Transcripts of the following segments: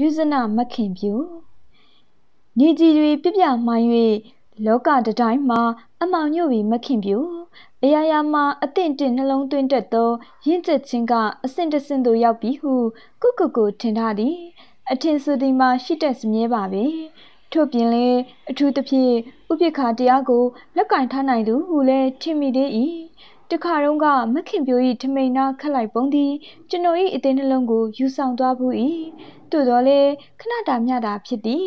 ယူဇနမခင်ပြူနေကြီးတွေပြပြမှိုင်း၍လောကတတိုင်းမှာအမောင်ညို့ပြီးမခင်ပြူအရာရာမှာအတင့်တင့်နှလုံးသွင်းတတ်သောရင့်ကျက်ခြင်းကအဆင့်တဆင့်သို့ရောက်ပြီးဟုကုကုကို ထင်ထားသည်အထင်ဆိုသည်မှာ ရှိတတ်စမြဲပါပဲထို့ပြင်လည်းအထူးသဖြင့်ဥပိ္ပခာတရားကိုလက်ကင်ထားနိုင်သူဟုလည်းထင်မိသေး၏တခါတုန်းကမခင်ပြို၏ထမိန်နာခက်လိုက်ပုံသည် ကျွန်တော်၏အသေးနှလုံးကိုယူဆောင်သွားဘူး၏သို့တော်လေခဏတာမျှတာဖြစ်သည်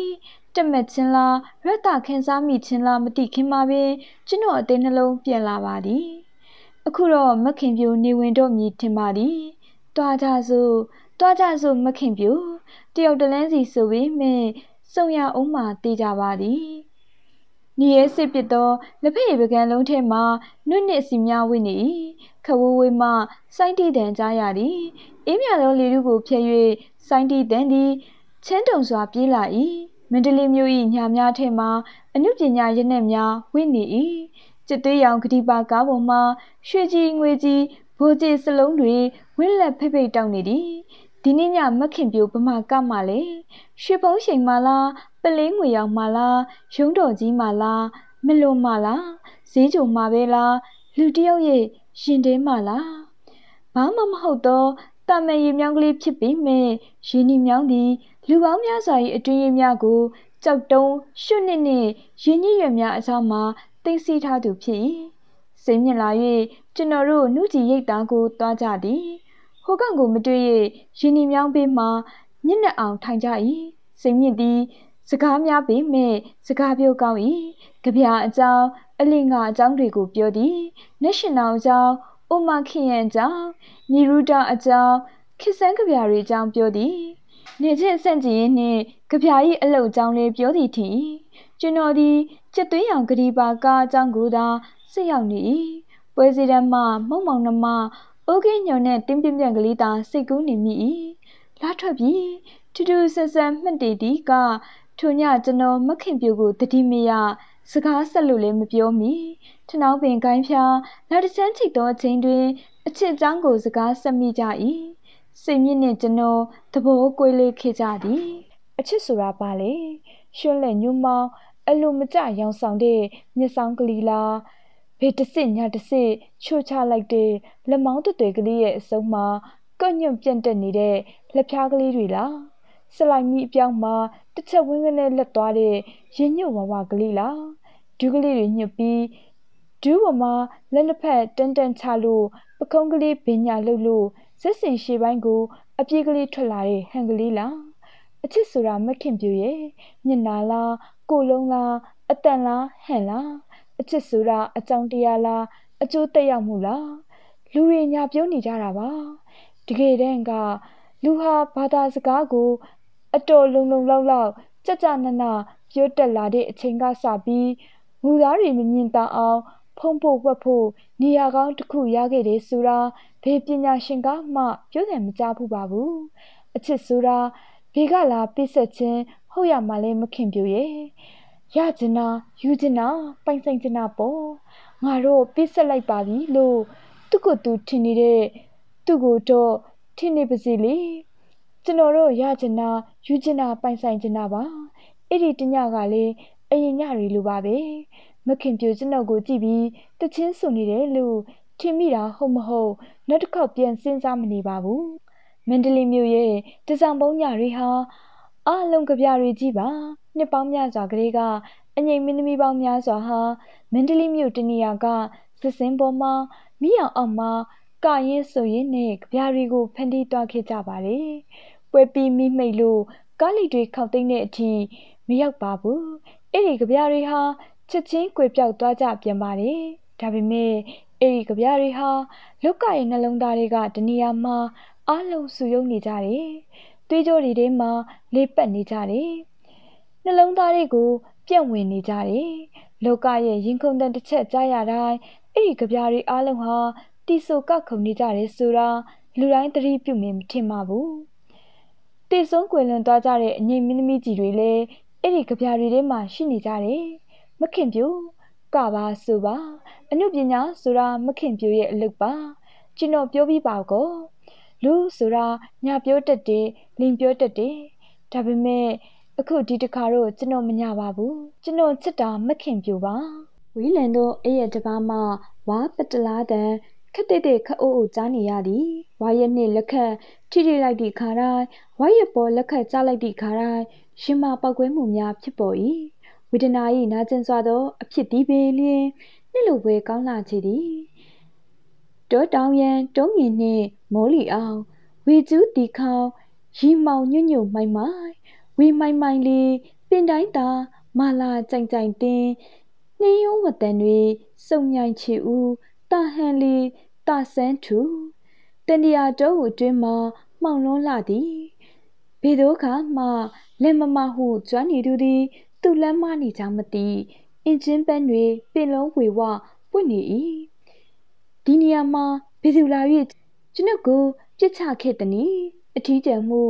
တမက်ချင်းလားရတခန်းစားမိချင်းလားမသိခင်မှာပင်ကျွန်တော်အသေးနှလုံးပြန်လာပါသည်အခုတော့မခင်ပြိုနေဝင်တော့မည်ထင်ပါသည်တွားကြစို့တွားကြစို့မခင်ပြိုတယောက်တလန်းစီဆိုပြီးမြင့်စုံရအောင်မှတေးကြပါသည်နေရဲစစ်ပစ်သောလက်ဖက်ရည်ပကံလုံးထဲမှနွတ်နှစ်စီများဝင်နေခဝဝေးမှစိုင်းတိတန်ကြားရသည်အေးမြသောလေတုကိုဖြဲ၍စိုင်းတိတန်သည် ချင်းတုံစွာပြေးလာ၏မန္တလေးမြို့၏ညာများထဲမှအမှုပညာရနက်များဝင်နေ၏စစ်သေးရောင်ဂတိပါကားပေါ်မှရွှေကြီးငွေကြီးဘိုးကြီးစလုံးတွေဝင်းလက်ဖိတ်ဖိတ်တောက်နေသည်ဒီနေ့ညမခင်ပြိုဗမာကမှလည်းရွှေဘုံချိန်မှလားပလင်းငွေရောင်မှလားရုံးတော်ကြီးမှလားမလွန်မှလားဈေးကြုံမှပဲလားလူတယောက်ရဲ့ရင်ထဲမှလားဘာမှမဟုတ်တော့တာမန်ရေမြောင်းကလေးဖြစ်ပေမဲ့ရင်းနှီးမြောင်းသည်လူပေါင်းများစွာ၏အတွင်းရင်းများကိုကြောက်တုံးရွှွနစ်နှင့်ရင်းညွှန်များအကြောင်းမှာသိသိထားသူဖြစ်၏စိတ်မြင့်လာ၍ကျွန်တော်တို့နှုတ်ကြည်ရိတ်သားကိုတွားကြသည်ဟိုကန့်ကိုမတွေ့၍ရင်းနှီမြောင်းပေးမှညက်နှက်အောင်ထိုင်ကြ၏စိတ်မြင့်သည်စကားများပေမဲ့စကားပြောကောင်း၏ကြပြအကြောင်းအလင်္ကာအကြောင်းတွေကိုပြောသည်နက်ရှင်အောင်အကြောင်းအိုမခင်ရန်အကြောင်းညီရူတာအကြောင်းခစ်ဆန်းကြပြတွေအကြောင်းပြောသည် နေချင်းဆန့်ကျင်ရင်းနှင့်ကြပြ၏အလုတ်အကြောင်းလေးပြောသည်ထင်ကျွန်တော်သည်ချက်သွေးရောင်ဂရီပါကားအကြောင်းကိုသာဆက်ရောက်နေ၏ပွဲစည်းတမ်းမှမုံမောင်နှမ။အိုးကင်းညုံနဲ့တင်းပြန့်ပြန့်ကလေးသာစိတ်ကူးနေမိ၏။လာထွက်ပြီးထူးထူးဆန်းဆန်းမှတ်တည်သည်ကထိုညကျွန်တော်မခင်ပြူကိုတတိမရစကားဆက်လို့လည်းမပြောမီထနောင်းပင်ကိုင်းဖြာလက်တဆန်းချိတ်သောအချိန်တွင် အချစ်အချောင်းကိုစကားဆက်မိကြ၏စိတ်မြင့်နှင့်ကျွန်တော်သဘောကွေးလေးခဲ့ကြသည် အချစ်ဆိုတာဘာလဲရွှွန့်လက်ညွမောင်းအလိုမကျရောင်ဆောင်တဲ့မျက်ဆောင်ကလေးလားဘေးတစ်စစ်ညာတစ်စစ်ချို့ချလိုက်တဲ့လက်မောင်းတွေတွေကလေးရဲ့အစုံမှာကော့ညွန့်ပြန့်တက်နေတဲ့လက်ဖြားကလေးတွေလားဆလိုက်မီအပြောင်းမှာတစ်ချက်ဝင်းကနေလက်သွားတဲ့ရင်ညွတ်ဝဝကလေးလားဒူးကလေးတွေညှပ်ပြီးဒူးပေါ်မှာလက်နှစ်ဖက်တန်တန်ချလို့ပကုံးကလေးဘင်ညာလှုပ်လို့ဇက်စင်ရှေးပိုင်းကို အပြေးကလေးထွက်လာတဲ့ဟန်ကလေးလားအချစ်ဆိုတာမခင်ပြူရဲ့မျက်နာလားကိုလုံးလားအတန်လားဟန်လားအချစ်ဆိုတာအကြောင်းတရားလားအကျိုးသက်ရောက်မှုလားလူတွေညာပြောနေကြတာပါတကယ်တမ်းကလူဟာဘာသာစကားကိုအတော်လုံလုံလောက်လောက်ကြကြနနပြောတက်လာတဲ့အချိန်ကစပြီးမူသားတွေမမြင်တအောင် ဖုံးဖို့ဝက်ဖို့နေရာကောင်းတစ်ခုရခဲ့တယ်ဆိုတာဘယ်ပညာရှင်ကမှပြောတယ်မကြားဘူးပါဘူးအချစ်ဆိုတာဘေကလာပြစ်ဆက်ခြင်းဟုတ်ရမှလည်းမခင်ပြူရဲ့ရကျင်နာယူကျင်နာပိုင်ဆိုင်ကျင်နာပေါ့ငါတို့ပြစ်ဆက်လိုက်ပါပြီလို့သူ့ကိုသူထင်နေတဲ့သူ့ကိုတော့ထင်နေပါစေလေကျွန်တော်တို့ရကျင်နာယူကျင်နာပိုင်ဆိုင်ကျင်နာပါအဲ့ဒီတညကလေအရင်ညတွေလိုပါပဲမခင်ပြိုကျွန်တော်ကိုကြည့်ပြီးတချင်းဆုံနေတယ်လို့ထင်မိတာဟုတ်မဟုတ်နောက်တစ်ခေါက်ပြန်စဉ်းစားမနေပါဘူးမန္တလေးမြို့ရဲ့တဆောင်ပုံးညတွေဟာအလုံးကြပြတွေကြီးပါနှစ်ပေါင်းများစွာကလေးကအငိမ်မင်းသမီးပေါင်းများစွာဟာမန္တလေးမြို့တနေရာက စစ်စင်ပေါ်မှာမိအောင်အောင်မှာကရင်ဆိုရင်နဲ့ကြပြာရီကို ဖန်တီးသွားခဲ့ကြပါတယ်။ပွဲပြီးမိမိတ်လို့ကားလီတွေခောက်သိမ့်တဲ့အထိမရောက်ပါဘူး။အဲ့ဒီကြပြာရီဟာချက်ချင်းကွေပြောက်သွားကြပြန်ပါတယ်။ဒါပေမဲ့အဲ့ဒီကြပြာရီဟာလုကရဲ့နှလုံးသားတွေက တနေရာမှာအလုံးစုယုံနေကြတယ်။သွေးကြောတွေထဲမှာ လေးပတ်နေကြတယ်။နှလုံးသားတွေကိုပြန့်ဝင်နေကြတယ်။လောကရဲ့ရင်ခုန်တန်တစ်ချက်ကြားရတိုင်းအဲ့ဒီကြပြားတွေအားလုံးဟာတီဆိုကခုန်နေကြတယ်ဆိုတာလူတိုင်းသတိပြုမြင်မထင်ပါဘူး။တေဆုံးကွယ်လွန်သွားကြတဲ့အငိမ့်မင်းသမီးကြီးတွေလည်းအဲ့ဒီကြပြားတွေထဲမှာရှိနေကြတယ်။မခင်ပြူကပါဆိုပါအမှုပညာဆိုတာမခင်ပြူရဲ့အလုပ်ပါကျွန်တော်ပြောပြီးပါကောလူဆိုတာညာပြောတတ်တယ်လင်ပြောတတ်တယ်ဒါပေမဲ့အခုဒီတခါတော့ကျွန်တော်မညပါဘူးကျွန်တော်ချစ်တာမခင်ပြူပါဝီလန်တို့အဲ့ရတပါမှဝါပတလားတန်ခက်တဲ့တဲ့ခအိုးအိုကြားနေရသည်ဝါရနှင့်လက်ခတ်ထိထိလိုက်သည့်ခါတိုင်းဝါရပေါ်လက်ခတ်ကြားလိုက်သည့်ခါတိုင်းရှင်မပောက်ကွဲမှုများဖြစ်ပေါ်၏ဝေဒနာ၏နာကျင်စွာသော အဖြစ်သည်ပင်လျင်နှစ်လိုပဲကောင်းလာချေသည်တောတောင်ရန်တုံးငင်နှင့်မိုးလီအောင်ဝေကျူးတီခေါရီမောင်ညွညွမိုင်မိုင်ဝေမိုင်မိုင်လေးပင်တိုင်းသာမာလာကြိုင်ကြိုင်တင်းနှင်းယုံဝတန်တွေစုံမြိုင်ချီဦးတာဟန်လေးတာဆန်းထူတန်တရာတော်ဟုတွင်မှမှောင်လွန်းလာသည်ဘေတို့ကမှလက်မမဟုကျွမ်းနေသူသည်သူ့လက်မနေကြောင်းမသိအင်ဂျင်ပန်းတွေပင်လုံးဝေဝပွင့်နေ၏ဒီနေရာမှာဘေသူလာ၍ကျွန်ုပ်ကိုပြစ်ချခဲ့သည်။အထီးကျန်မှု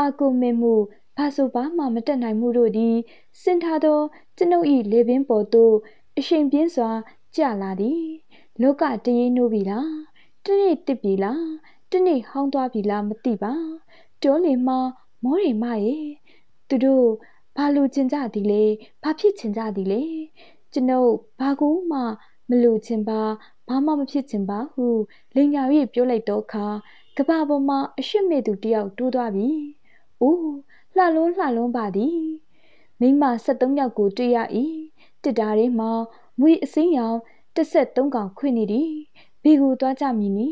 အာကုမင်မှုဘာဆိုဘာမှမတက်နိုင်မှုတို့သည်စင်ထားသော ကျွန်ုပ်၏လေပင်ပေါ်သို့အရှိန်ပြင်းစွာကျလာသည်လောကတရေနိုးပြီလားတနေ့တစ်ပြီလားတနေ့ဟောင်းသွားပြီလားမသိပါတောလင်မှာမောရီမရေသူတို့ဘာလူချင်းကြသည်လဲဘာဖြစ်ချင်းကြသည်လဲကျွန်ုပ်ဘာကူမှ မလူချင်းပါဘာမှမဖြစ်ချင်းပါဟုလင်ညာ၍ပြောလိုက်တော့အခါကဘာပေါ်မှာအရှိမေသူတယောက်တိုးသွားပြီ။အိုးလှလုံးလှလုံးပါသည်မိမ73ယောက်ကိုတွေ့ရ၏တစ်တားထဲမှာမွေအစင်းရောင်13ကောင်ခွင့်နေသည်ဘေကိုသွားကြမည်နီ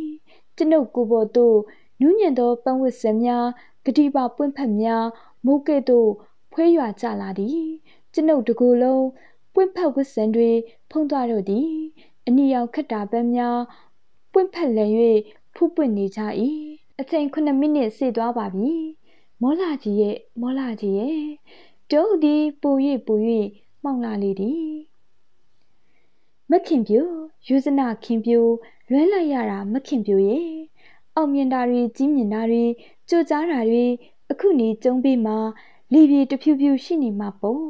ကျွန်ုပ်ကိုပေါ်သို့နူးညံ့သောပန်းဝစ်စံများဂတိပါပွင့်ဖက်များမိုးကဲ့သို့ဖွေးရွာကြလာသည်ကျွန်ုပ်တကူလုံးပွင့်ဖက်ဝစ်စံတွေဖုံးသွားတော့သည်အနီရောင်ခက်တာပန်းများပွင့်ဖက်လည်၍ဖူးပွင့်နေကြ၏အချိန်9မိနစ်စေသွားပါပြီမောလာကြီးရဲ့မောလာကြီးရဲ့တုတ်ဒီပူ၍ပူ၍မှောင်လာလေသည်မခင်ပြူယူဇနာခင်ပြူလွဲလိုက်ရတာမခင်ပြူရဲ့အောင်မြင်တာတွေကြီးမြင်တာတွေကြိုကြားတာတွေအခုနေကျုံပြီးမှလေပြေတဖြူဖြူရှိနေမှာပေါ့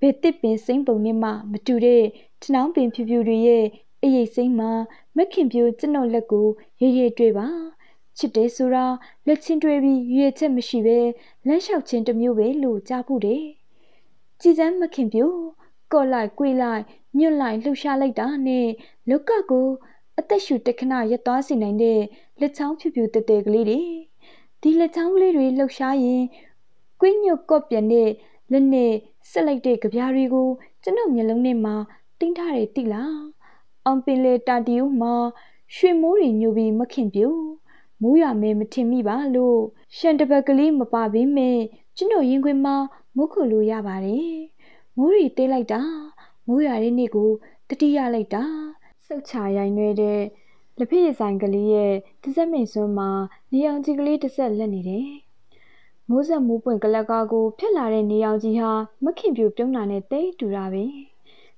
ဘယ်တစ်ပင်စိမ့်ပုံနဲ့မှ မတူတဲ့ထနောင်းပင်ဖြူဖြူတွေရဲ့အရေးစိမ့်မှာမခင်ပြူကျွန်တော်လက်ကိုရေရေတွေ့ပါချစ်တယ်ဆိုတာလက်ချင်းတွေ့ပြီးရွေချက်မရှိပဲလမ်းလျှောက်ခြင်းတစ်မျိုးပဲလို့ကြားဖို့တယ်ကြည်စမ်းမခင်ပြူကော့လိုက်၊ကွေးလိုက်၊ညွတ်လိုက်လှူရှားလိုက်တာနဲ့လောကကိုအသက်ရှူတခဏရပ်သွားစေနိုင်တဲ့လက်ချောင်းဖြူဖြူတဲတဲကလေးတွေဒီလက်ချောင်းကလေးတွေလှူရှားရင်ကွေးညွတ်ကော့ပြန်တဲ့လက်နဲ့ဆက်လိုက်တဲ့ကြပြားတွေကိုကျွန်တော်မျက်လုံးနဲ့မှတင်းထားတယ်တိလားအောင်ပင်လေတာတီဦးမှာရွှေမိုးတွေညူပြီးမခင်ပြူမူးရမဲမထင်မိပါလို့ရှန်တပတ်ကလေးမပါပေးမဲ့ကျွန်တော်ရင်ခွင်မှာမုတ်ခုလို့ရပါတယ်မူးရီသေးလိုက်တာမူးရတဲ့နေ့ကိုတတိယလိုက်တာစုတ်ချရိုင်ရွဲတဲ့လက်ဖက်ဆိုင်ကလေးရဲ့တစ်စက်မိန်စွန်းမှာနေအောင်ကြီးကလေးတစ်စက်လက်နေတယ်မိုးဆက်မိုးပွင့်ကလကားကိုဖြတ်လာတဲ့နေအောင်ကြီးဟာမခင်ပြူပြုံးတာနဲ့တိတ်တူတာပဲ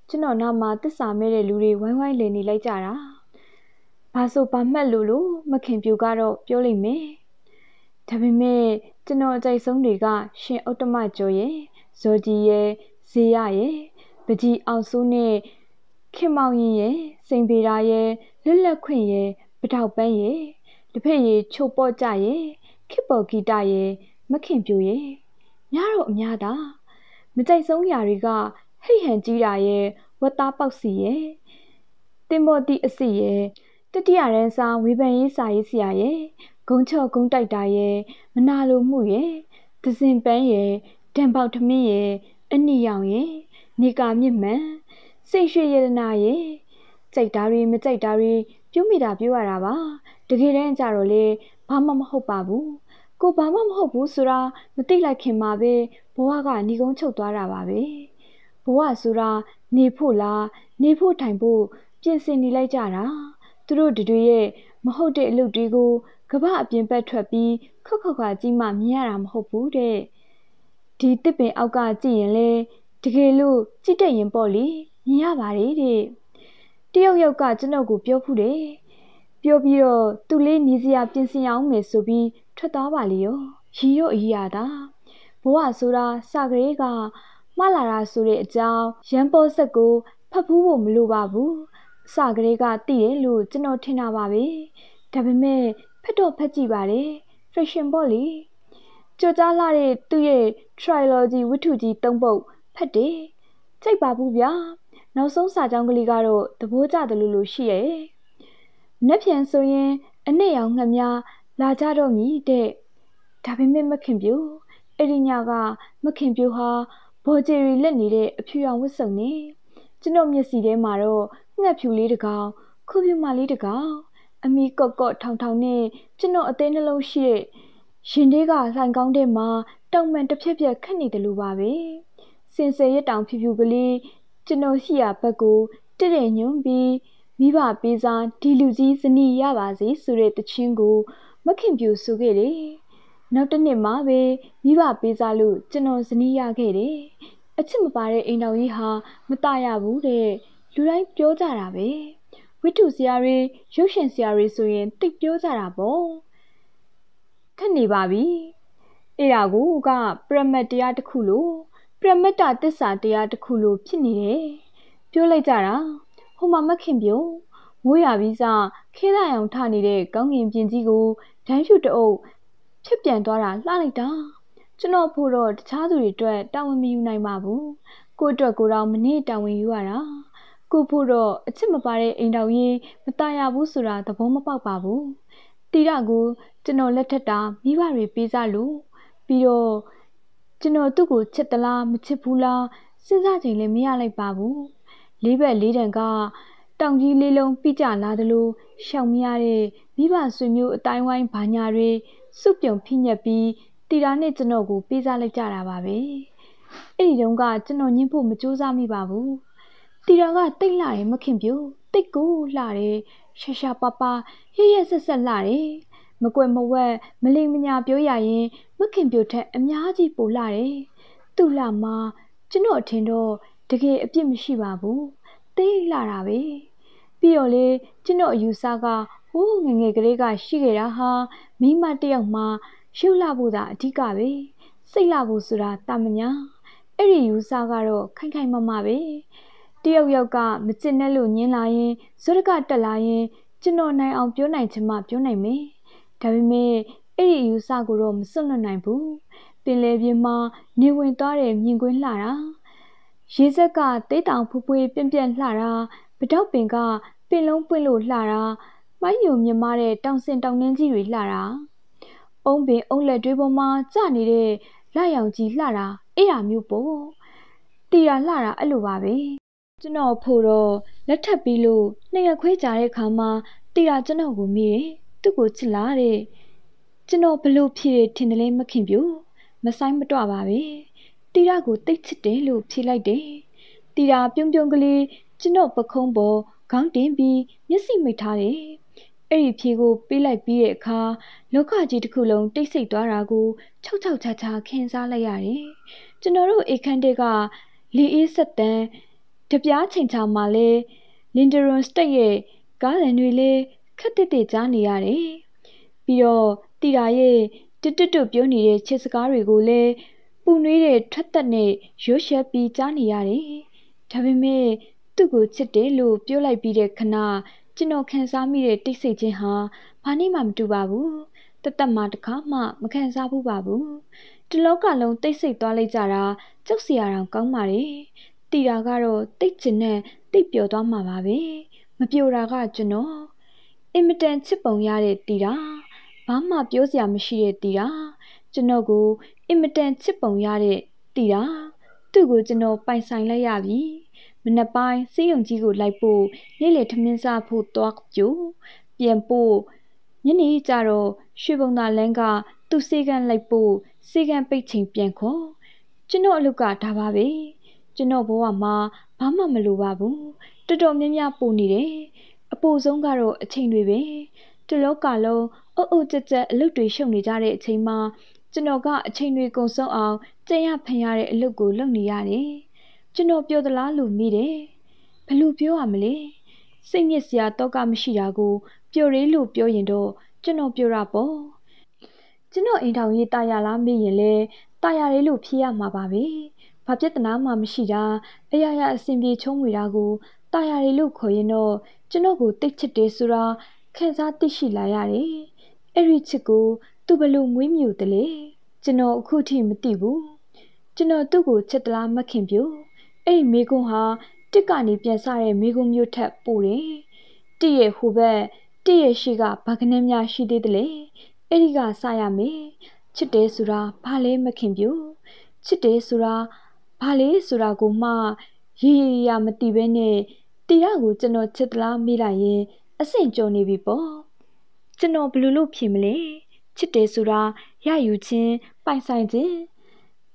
ကျွန်တော်နောက်မှာတစ္ဆာမဲတဲ့လူတွေဝိုင်းဝိုင်းလည်နေလိုက်ကြတာဘာဆိုဘာမှတ်လို့လို့မခင်ပြူကတော့ပြောလိုက်မယ်။ဒါပေမဲ့ကျွန်တော်အကြိုက်ဆုံးတွေက ရှင်ဥတ္တမကျော်ရဲ့ဇော်ကြီးရဲ့ဇေယရဲ့ပကြီးအောင်စိုးနဲ့ခင်မောင်ရင်ရဲ့စိန်ဗေဒာရဲ့လွတ်လပ်ခွင့်ရဲ့ပထောက်ပန်းရဲ့တဖက်ရည်ချိုပေါ့ကြရဲ့ခစ်ပေါ်ဂီတရဲ့မခင်ပြူရဲ့ညတော့အများတာမကြိုက်ဆုံးຢာတွေကဟိတ်ဟန်ကြီးတာရဲ့ဝတ်သားပေါက်စီရဲ့တင်မော်တီအစီရဲ့တတိယရန်စာဝေဖန်ရေးစာရေးဆရာရဲ့ဂုံချော့ဂုံတိုက်တာရဲ့မနာလိုမှုရဲ့ဒဇင်ပန်းရဲ့တံပေါက်ထမင်းရဲ့အနိယောင်ရဲ့နေကာမြင့်မှန်စိတ်ရွှေရတနာရဲ့စိတ်ဓာတ်တွေမစိတ်ဓာတ်တွေပြုမိတာပြောရတာပါတကယ်တမ်းကြတော့လေဘာမှမဟုတ်ပါဘူးကိုဘာမှမဟုတ်ဘူးဆိုတာမသိလိုက်ခင်မှာပဲဘဝကညီကုန်းချုပ်သွားတာပါပဲဘဝဆိုတာနေဖို့လားနေဖို့ထိုင်ဖို့ပြင်ဆင်နေလိုက်ကြတာသူတို့တွေရဲ့မဟုတ်တဲ့အလုပ်တွေကိုကမ္ဘာအပြင်ဘက်ထွက်ပြီးခောက်ခောက်ခါကြီးမှမြင်ရတာမဟုတ်ဘူးတဲ့ဒီတစ်ပင်အောက်ကကြည့်ရင်လေတကယ်လို့ကြည့်တတ်ရင်ပေါ့လေမြင်ရပါလေတဲ့တယောက်ယောက်ကကျွန်ုပ်ကိုပြောဖူးတယ်ပြောပြီးတော့သူလေးနေစရာ ပြင်ဆင်အောင်မယ်ဆိုပြီးထွက်သွားပါလေရောရီတော့အီရတာဘဝဆိုတာစကလေးကမလာတာဆိုတဲ့အကြောင်းရန်ပေါ်ဆက်ကိုဖတ်ဘူးဖို့မလိုပါဘူးအစကလေးကတည်တယ်လို့ကျွန်တော်ထင်တာပါပဲဒါပေမဲ့ဖတ်တော့ဖတ်ကြည့်ပါတယ် fiction ပေါ့လေကြိုကြားလာတဲ့သူ့ရဲ့ trilogy ဝတ္ထုကြီး၃ပုဒ်ဖတ်တယ်ကြိုက်ပါဘူးဗျာနောက်ဆုံးစာကြောင်းကလေးကတော့သဘောကျတယ်လို့လို့ရှိရဲ့နက်ပြန်ဆိုရင်အနှစ်ရောင်ငှက်များလာကြတော့မည်တဲ့ဒါပေမဲ့မခင်ပြူအဲ့ဒီညကမခင်ပြူဟာဘော်ဂျယ်ရီလက်နေတဲ့အဖြူရောင်ဝတ်စုံနဲ့ကျွန်တော်မျက်စီထဲမှာတော့ငှက်ဖြူလေးတစ်ကောင်ခုပြမလေးတစ်ကောင်အမီကော့ကော့ထောင်ထောင်နဲ့ကျွန်တော်အသေးနှလုံးရှိတဲ့ရင်သေးကလှိုင်ကောင်းတဲ့မှာတောင်မှန်တစ်ဖြက်ဖြက်ခတ်နေတယ်လို့ပါပဲစင်စဲရတောင်ဖြူဖြူကလေးကျွန်တော်ရှိရာဘက်ကိုတည့်တယ်ညွန်ပြီးမိဘပေးစားဒီလူကြီးဇနီးရပါစေဆိုတဲ့တခြင်းကို မခင်ပြူဆိုခဲ့တယ်နောက်တစ်နှစ်မှပဲမိဘပေးစားလို့ကျွန်တော်ဇနီးရခဲ့တယ်အချစ်မပါတဲ့အိမ်တော်ကြီးဟာမတရဘူးတဲ့လူတိုင်းပြောကြတာပဲဝိတုဆရာတွေရုပ်ရှင်ဆရာတွေဆိုရင်တိတ်ပြောကြတာပေါ့ခက်နေပါပြီအဲ့ဒါကိုကပရမတ်တရားတစ်ခုလို့ပရမတ္တသစ္စာတရားတစ်ခုလို့ဖြစ်နေတယ်ပြောလိုက်ကြတာဟိုမှာမခင်ပြောမိုးရပြီးစခဲသာအောင်ထနေတဲ့ကောင်းကင်ပြင်ကြီးကိုဒန်းဖြူတအုပ်ဖြစ်ပြန်သွားတာလှလိုက်တာကျွန်တော်ဖို့တော့တခြားသူတွေအတွက်တာဝန်မယူနိုင်ပါဘူးကိုအတွက်ကိုတော့မနေ့တာဝန်ယူရတာကိုဖို့တော့အချစ်မပါတဲ့အိမ်တော်ရင်မตายရဘူးဆိုတာသဘောမပေါက်ပါဘူးတိရကိုကျွန်တော်လက်ထက်တာမိဘတွေပေးစားလို့ပြီးတော့ကျွန်တော်သူ့ကိုချစ်သလားမချစ်ဘူးလားစဉ်းစားချိန်လည်းမရလိုက်ပါဘူးလေးဘက်လေးတန်က တောင်ကြီးလေးလုံးပြကြလာသလိုရှောင်မရတဲ့မိဘဆွေမျိုးအတိုင်းဝိုင်းဘာညာတွေစုပြုံဖိညက်ပြီးတီတာနဲ့ကျွန်တော်ကိုပေးစားလိုက်ကြတာပါပဲအဲ့ဒီတုန်းကကျွန်တော်ညှင်းဖို့မကြိုးစားမိပါဘူးတီတာကတိတ်လာတယ်မခင်ပြူတိတ်ကိုလှတယ်ရှာရှာပါပါရရဆက်ဆက်လှတယ်မကွယ်မဝက်မလိမ်မညာပြောရရင်မခင်ပြူထက်အများကြီးပိုလှတယ်သူ့လှမှာကျွန်တော်အထင်တော့တကယ်အပြစ်မရှိပါဘူးတိတ်လှတာပဲပြီးတော့လေကျွန်တော်အယူဆကဟိုးငငယ်ကလေးကရှိခဲ့တာဟာမိမတယောက်မှရုပ်လှဖို့သာအဓိကပဲစိတ်လှဖို့ဆိုတာတာမညာအဲ့ဒီယူဆကတော့ခိုင်ခိုင်မမပဲတယောက်ယောက်ကမချစ်နဲ့လို့ညင်းလာရင်ဇွတ်ကတက်လာရင်ကျွန်တော်နိုင်အောင်ပြောနိုင်ချင်မှပြောနိုင်မယ်။ဒါပေမဲ့အဲ့ဒီအယူဆကိုတော့မစွန့်လွတ်နိုင်ဘူး။ပင်လယ်ပြင်မှာနေဝင်သွားတဲ့မြင်ကွင်းလှတာ။ရေဆက်ကတိတ်တောင်ဖူးဖွေးပြန့်ပြန့်လှတာ။ပတောက်ပင်ကပင်လုံးပွင့်လို့လှတာ။မိုင်းယုံမြင်မတဲ့တောင်စင်တောင်နှင်းကြီးတွေလှတာ။အုံးပင်အုံးလက်တွေးပေါ်မှာကျနေတဲ့လရောင်ကြီးလှတာအဲ့ရမျိုးပေါ့။တီတာလှတာအဲ့လိုပါပဲ။ကျွန်တော်ဖို့တော့လက်ထပ်ပြီးလို့နှစ်ရက်ခွဲကြာတဲ့အခါမှာတီတာကျွန်တော်ကိုမိတယ်သူ့ကိုချစ်လာတဲ့ကျွန်တော်ဘလို့ဖြစ်တယ်ထင်တယ်လဲမခင်ပြူမဆိုင်မတော့ပါပဲတီတာကိုတိတ်ချစ်တယ်လို့ဖြေလိုက်တယ်တီတာပြုံပြုံကလေးကျွန်တော်ပခုံးပေါ်ခေါင်းတင်ပြီးမျက်စိမိတ်ထားတယ်အဲ့ဒီဖြေကိုပေးလိုက်ပြီးတဲ့အခါလောကကြီးတစ်ခုလုံးတိတ်ဆိတ်သွားတာကိုခြောက်ခြောက်ချာချာခင်းစားလိုက်ရတယ်ကျွန်တော်တို့အိတ်ခန်းတွေကလေအေးဆက်တန်းကြပြားချိန်ချောင်းမှာလဲလင်ဒရွန်စတက်ရဲ့ကားလန်တွေလဲခက်တက်တက်ကြားနေရတယ်။ပြီးတော့တီတာရဲ့တွတ်တွတ်ပြောနေတဲ့ခြေစကားတွေကိုလဲပူနွေးတဲ့ထွက်သက်နဲ့ရွတ်ရှက်ပြီးကြားနေရတယ်။ဒါပေမဲ့သူ့ကိုချစ်တယ်လို့ပြောလိုက်ပြီးတဲ့ခဏကျွန်တော်ခံစားမိတဲ့တိတ်ဆိတ်ခြင်းဟာဘာနဲ့မှမတူပါဘူး။တသက်မှာတစ်ခါမှ မခံစားဘူးပါဘူး။ဒီလောကလုံးတိတ်ဆိတ်သွားလိုက်ကြတာကြောက်စရာတောင်ကောင်းပါတယ်တည်တာကတော့တိတ်ချင်နဲ့တိတ်ပျော်သွားမှာပါပဲမပျော်တာကကျွန်တော်အင်မတန်ချစ်ပုံရတဲ့တည်တာဘာမှပြောစရာမရှိတဲ့တည်တာကျွန်တော်ကိုအင်မတန်ချစ်ပုံရတဲ့တည်တာသူ့ကိုကျွန်တော်ပိုင်ဆိုင်လိုက်ရပြီမနက်ပိုင်းစေးရုံကြီးကိုလိုက်ဖို့နေ့လယ်ထမင်းစားဖို့သွားကြိုပြန်ဖို့ညနေကျတော့ရွှေဘုံသာလန်းကသူ့စေကန်းလိုက်ဖို့စေကန်းပိတ်ချိန်ပြန်ခေါ်ကျွန်တော်အလုပ်ကဒါပါပဲကျွန်တော်ဘဝမှာဘာမှမလိုပါဘူးတော်တော်များများပူနေတယ်အပူဆုံးကတော့အချိန်တွေပဲတလောကလုံးအုပ်အုပ်ကြက်ကြက်အလုပ်တွေရှုပ်နေကြတဲ့အချိန်မှာ ကျွန်တော်ကအချိန်တွေကုန်ဆုံးအောင်ကြင်ရဖန်ရတဲ့အလုပ်ကိုလုပ်နေရတယ်ကျွန်တော်ပြောသလားလို့မိတယ်ဘယ်လိုပြောရမလဲစိတ်ညစ်စရာတော့ကမရှိတာကိုပျော်ရေးလို့ပြောရင်တော့ကျွန်တော်ပြောတာပေါ့ကျွန်တော်အိမ်ထောင်ရေးတာယာလားမေးရင်လဲတာယာလေးလို့ဖြေရမှာပါပဲဘာပြဿနာမှမရှိတာအရာရာအဆင်ပြေချုံးဝေတာကိုတာယာရီလို့ခေါ်ရင်တော့ကျွန်တော်ကိုတိတ်ချစ်တယ်ဆိုတာခံစားသိရှိလာရတယ်အဲ့ဒီချစ်ကိုသူဘလို့မွေးမြူတယ်လေကျွန်တော်အခုထိမသိဘူးကျွန်တော်သူ့ကိုချစ်တလားမခင်ပြူအဲ့ဒီမိကွန်းဟာတစ်ကနေပြန်ဆတဲ့မိကွန်းမျိုးထက်ပိုတယ်တိရဲ့ဟိုဘက်တိရဲ့ရှိကဘာကနေများရှိသေးတယ်လေအဲ့ဒီကစရမယ်ချစ်တယ်ဆိုတာဘာလဲမခင်ပြူချစ်တယ်ဆိုတာဘာလေးဆိုတာကိုမှရေရရမသိဘဲနဲ့တီရကိုကျွန်တော်ချစ်သလားမေးလိုက်ရင်အဆင်ကျော်နေပြီပေါ့ကျွန်တော်ဘယ်လိုလုပ်ဖြစ်မလဲချစ်တယ်ဆိုတာရယူခြင်းပိုင်ဆိုင်ခြင်း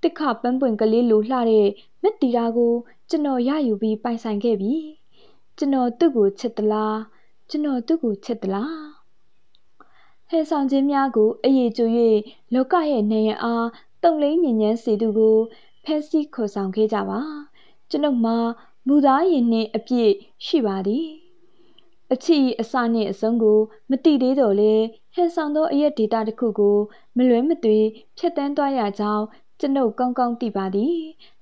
တစ်ခပန်းပွင့်ကလေးလိုလှတဲ့မက်တီရာကို ကျွန်တော်ရယူပြီးပိုင်ဆိုင်ခဲ့ပြီကျွန်တော်သူ့ကိုချစ်သလားကျွန်တော်သူ့ကိုချစ်သလားဟဲဆောင်ခြင်းများကိုအရေးကြွ၍လောကရဲ့နေရန်အားတုံလိမ့်ညဉ့်ဉန်းစီသူကိုဖဲစီခေါ်ဆောင်ခဲ့ကြပါကျွန်ုပ်မှာမူသားရင်နှင့်အပြည့်ရှိပါသည်အချီအစနှင့်အဆုံးကို မတိသေးတော့လေဟန်ဆောင်သောအရက်ဒေတာတစ်ခုကို မလွဲမသွေဖြတ်တန်းသွားရကြောင်းကျွန်ုပ်ကောင်းကောင်းသိပါသည်